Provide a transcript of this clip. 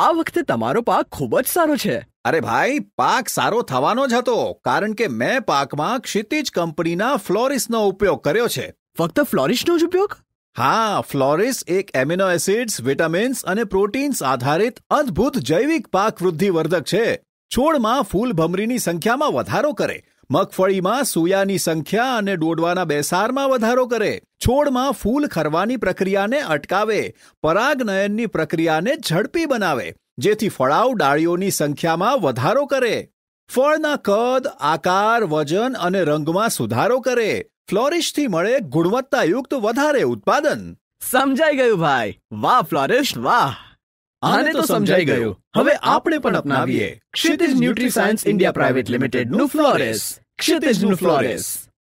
આ વખતે તમારો પાક ખૂબ જ સારો છે અરે ભાઈ પાક સારો થવાનો જ હતો કારણ કે મેં પાકમાં ક્ષિતિજ કંપનીના ફ્લોરિસનો ઉપયોગ કર્યો છે ફક્ત ફ્લોરિશનો જ ઉપયોગ હા ફ્લોરિસ એક એમિનો એસિડ્સ વિટામિન્સ અને પ્રોટીન્સ આધારિત અદ્ભુત જૈવિક પાક વૃદ્ધિવર્ધક છે છોડમાં ફૂલ ભમરીની સંખ્યામાં વધારો કરે મગફળીમાં સૂયાની સંખ્યા અને ડોડવાના બેસારમાં વધારો કરે છોડમાં ફૂલ ખરવાની પ્રક્રિયાને અટકાવે પરાગનયનની પ્રક્રિયાને ઝડપી બનાવે જેથી ફળાવ ડાળીઓની સંખ્યામાં વધારો કરે ફળના કદ આકાર વજન અને રંગમાં સુધારો કરે ફ્લોરિશથી મળે ગુણવત્તાયુક્ત વધારે ઉત્પાદન સમજાઈ ગયું ભાઈ વાહ ફ્લોરિશ વાહ આને તો સમજાઈ ગયું હવે આપણે પણ અપનાવીએ Kshitij Nutri Science India Private Limited નું ફ્લોરેસ Chutas no Flores.